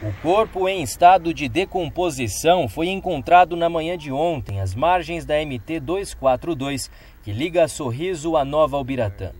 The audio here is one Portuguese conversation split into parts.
O corpo em estado de decomposição foi encontrado na manhã de ontem, às margens da MT 242, que liga Sorriso à Nova Albiratã.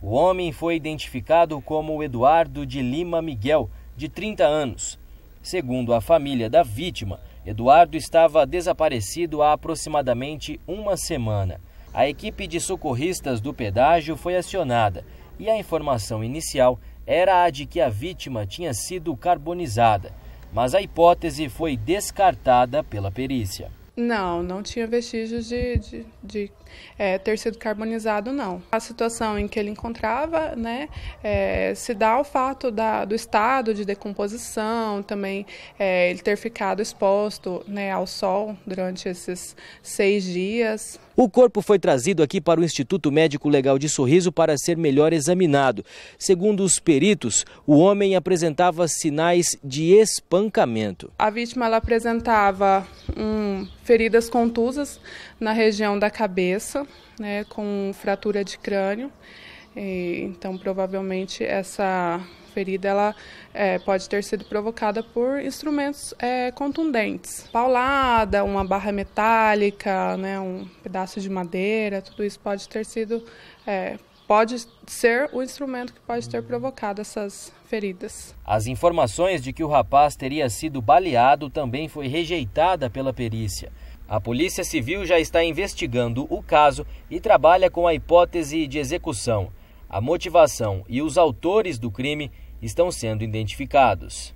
O homem foi identificado como Eduardo de Lima Miguel, de 30 anos. Segundo a família da vítima, Eduardo estava desaparecido há aproximadamente uma semana. A equipe de socorristas do pedágio foi acionada e a informação inicial era a de que a vítima tinha sido carbonizada, mas a hipótese foi descartada pela perícia. Não, não tinha vestígios de, de, de é, ter sido carbonizado, não. A situação em que ele encontrava né, é, se dá ao fato da, do estado de decomposição, também é, ele ter ficado exposto né, ao sol durante esses seis dias. O corpo foi trazido aqui para o Instituto Médico Legal de Sorriso para ser melhor examinado. Segundo os peritos, o homem apresentava sinais de espancamento. A vítima apresentava um, feridas contusas na região da cabeça, né, com fratura de crânio. E, então, provavelmente, essa ferida ela é, pode ter sido provocada por instrumentos é, contundentes, paulada, uma barra metálica, né, um pedaço de madeira, tudo isso pode ter sido é, pode ser o instrumento que pode ter provocado essas feridas. As informações de que o rapaz teria sido baleado também foi rejeitada pela perícia. A Polícia Civil já está investigando o caso e trabalha com a hipótese de execução. A motivação e os autores do crime estão sendo identificados.